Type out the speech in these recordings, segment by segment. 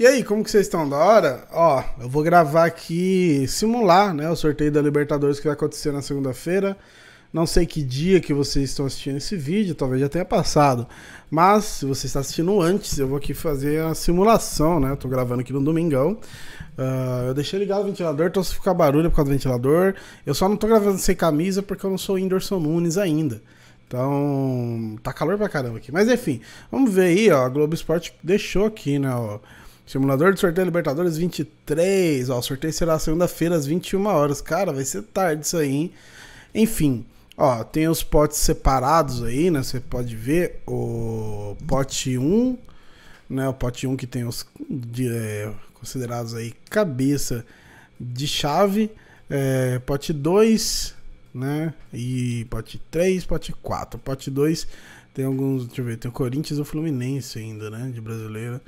E aí, como que vocês estão da hora? Ó, eu vou gravar aqui, simular, né, o sorteio da Libertadores que vai acontecer na segunda-feira. Não sei que dia que vocês estão assistindo esse vídeo, talvez já tenha passado. Mas se você está assistindo antes, eu vou aqui fazer a simulação, né? Eu tô gravando aqui no domingão. Uh, eu deixei ligado o ventilador, então se ficar barulho é por causa do ventilador. Eu só não tô gravando sem camisa porque eu não sou o Whindersson Nunes ainda. Então, tá calor pra caramba aqui. Mas enfim, vamos ver aí, ó. A Globo Esporte deixou aqui, né? Ó, Simulador de sorteio Libertadores 23. Ó, o sorteio será segunda-feira às 21 horas. Cara, vai ser tarde isso aí, hein? Enfim, ó, tem os potes separados aí, né? Você pode ver o pote 1, né? O pote 1 que tem os de, é, considerados aí cabeça de chave, é, pote 2, né? E pote 3, pote 4. Pote 2 tem alguns, deixa eu ver, tem o Corinthians e o Fluminense ainda, né, de brasileira.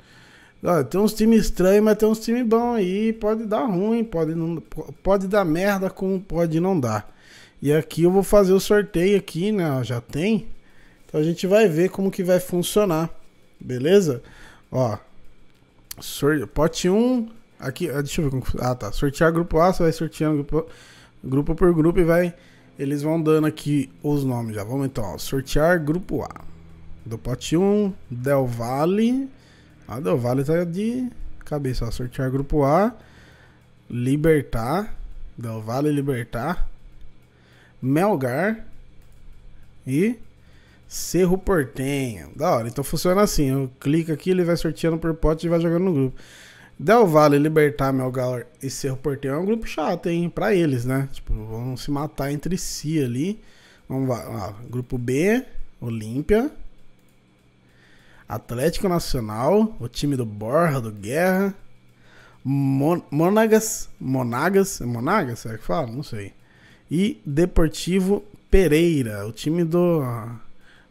Olha, tem uns times estranhos, mas tem uns times bons aí. Pode dar ruim, pode, não, pode dar merda, como pode não dar. E aqui eu vou fazer o sorteio aqui, né? Já tem. Então a gente vai ver como que vai funcionar. Beleza? Ó. Sorte, pote 1. Aqui, ah, deixa eu ver como. Ah, tá. Sortear grupo A, você vai sorteando grupo, grupo por grupo e vai. Eles vão dando aqui os nomes já. Vamos então, ó. Sortear grupo A. Do pote 1, Del Valle. A do Vale tá de cabeça. Ó. Sortear grupo A. Libertar. Del Vale Libertar. Melgar. E Cerro Portenho. Da hora. Então funciona assim. Eu clico aqui, ele vai sorteando por pote e vai jogando no grupo. Del Vale, Libertar, Melgar e Cerro Portenho é um grupo chato, hein? Pra eles, né? Tipo, vão se matar entre si ali. Vamos lá. grupo B, Olímpia. Atlético Nacional, o time do Borra, do Guerra, Mon Monagas, Monagas, é Monagas, será que fala? Não sei. E Deportivo Pereira, o time do,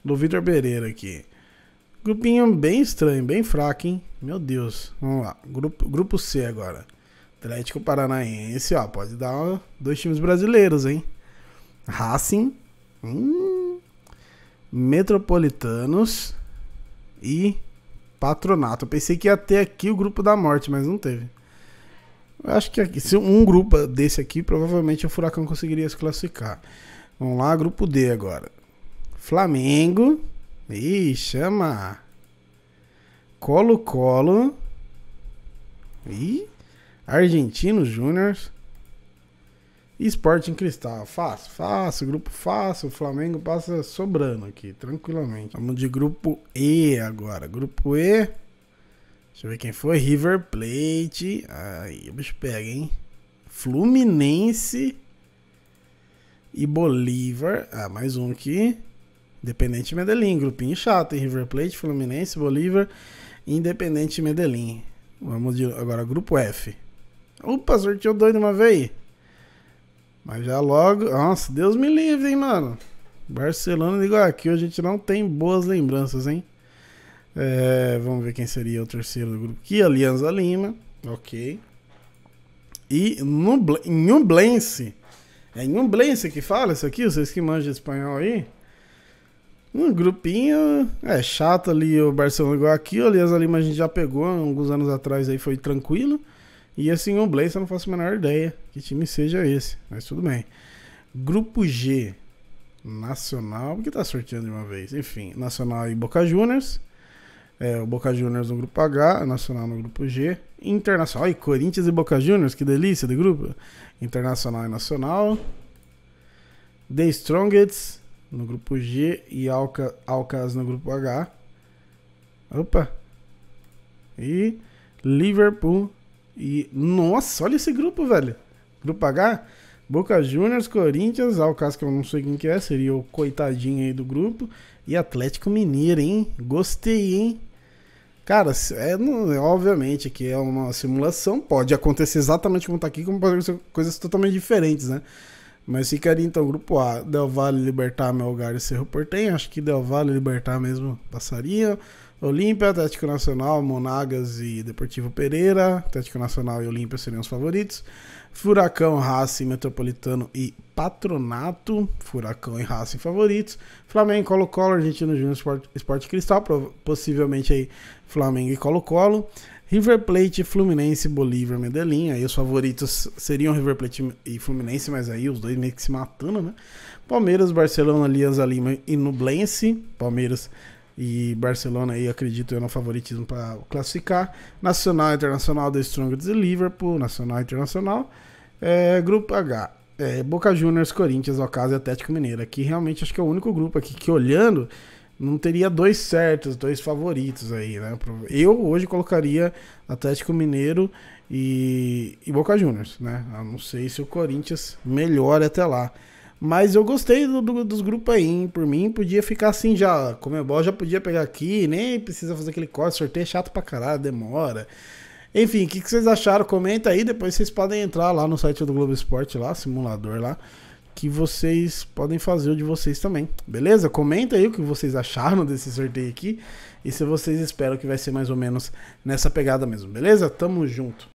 do Vitor Pereira aqui. Grupinho bem estranho, bem fraco, hein? Meu Deus. Vamos lá. Grupo, grupo C agora. Atlético Paranaense, ó. Pode dar dois times brasileiros, hein? Racing. Hum, Metropolitanos e Patronato. Eu pensei que ia ter aqui o grupo da morte, mas não teve. Eu acho que aqui, se um grupo desse aqui, provavelmente o Furacão conseguiria se classificar. Vamos lá, grupo D agora. Flamengo. Ih, chama. Colo-Colo. Ih, Argentino Júnior. Esporte em Cristal, faço, faço, grupo faço, o Flamengo passa sobrando aqui, tranquilamente. Vamos de grupo E agora, grupo E, deixa eu ver quem foi, River Plate, aí o bicho pega, hein, Fluminense e Bolívar, ah, mais um aqui, Independente Medellín, grupinho chato, hein? River Plate, Fluminense, Bolívar, Independente Medellín. Vamos de, agora, grupo F. Opa, sorteou doido uma vez. Mas já logo. Nossa, Deus me livre, hein, mano. Barcelona igual aqui, a gente não tem boas lembranças, hein? É, vamos ver quem seria o terceiro do grupo aqui. Alianza Lima. Ok. E Nubl Nublense. É Nublense que fala isso aqui? Vocês que manjam espanhol aí? Um grupinho. É chato ali o Barcelona igual aqui. O Alianza Lima a gente já pegou alguns anos atrás aí, foi tranquilo. E assim, o Blaze, eu não faço a menor ideia que time seja esse, mas tudo bem. Grupo G, Nacional, que tá sorteando de uma vez. Enfim, Nacional e Boca Juniors. É, o Boca Juniors no grupo H, Nacional no grupo G, Internacional e Corinthians e Boca Juniors, que delícia de grupo. Internacional e Nacional. The Strongest no grupo G e Alca, Alcas no grupo H. Opa. E Liverpool e, nossa, olha esse grupo, velho. Grupo H, Boca Juniors, Corinthians, caso que eu não sei quem que é, seria o coitadinho aí do grupo. E Atlético Mineiro, hein? Gostei, hein? Cara, é, não, é obviamente que é uma simulação, pode acontecer exatamente como tá aqui, como pode acontecer coisas totalmente diferentes, né? Mas ficaria então grupo A, Del Valle, Libertar, Melgar e Cerro Portenho. Acho que Del Valle, Libertar mesmo passaria. Olímpia, Atlético Nacional, Monagas e Deportivo Pereira. Atlético Nacional e Olímpia seriam os favoritos. Furacão, Racing, Metropolitano e Patronato. Furacão e Racing favoritos. Flamengo, Colo-Colo, Argentino Júnior, Sport, Sport Cristal. Possivelmente aí Flamengo e Colo-Colo. River Plate, Fluminense, Bolívar, Medellín. Aí os favoritos seriam River Plate e Fluminense, mas aí os dois meio que se matando, né? Palmeiras, Barcelona, Alianza Lima e Nublense. Palmeiras e Barcelona aí, acredito eu, é no favoritismo para classificar. Nacional Internacional, The Strongest e Liverpool. Nacional Internacional. É, grupo H. É, Boca Juniors, Corinthians, Ocasio e Atlético Mineiro. Aqui realmente acho que é o único grupo aqui que olhando não teria dois certos, dois favoritos aí, né? Eu hoje colocaria Atlético Mineiro e, e Boca Juniors, né? A não sei se o Corinthians melhora até lá. Mas eu gostei do, do, dos grupos aí, hein? Por mim, podia ficar assim já. Comebol é já podia pegar aqui, nem precisa fazer aquele corte, sorteio é chato pra caralho, demora. Enfim, o que, que, vocês acharam? Comenta aí, depois vocês podem entrar lá no site do Globo Esporte, lá, simulador lá, que vocês podem fazer o de vocês também, beleza? Comenta aí o que vocês acharam desse sorteio aqui e se vocês esperam que vai ser mais ou menos nessa pegada mesmo, beleza? Tamo junto.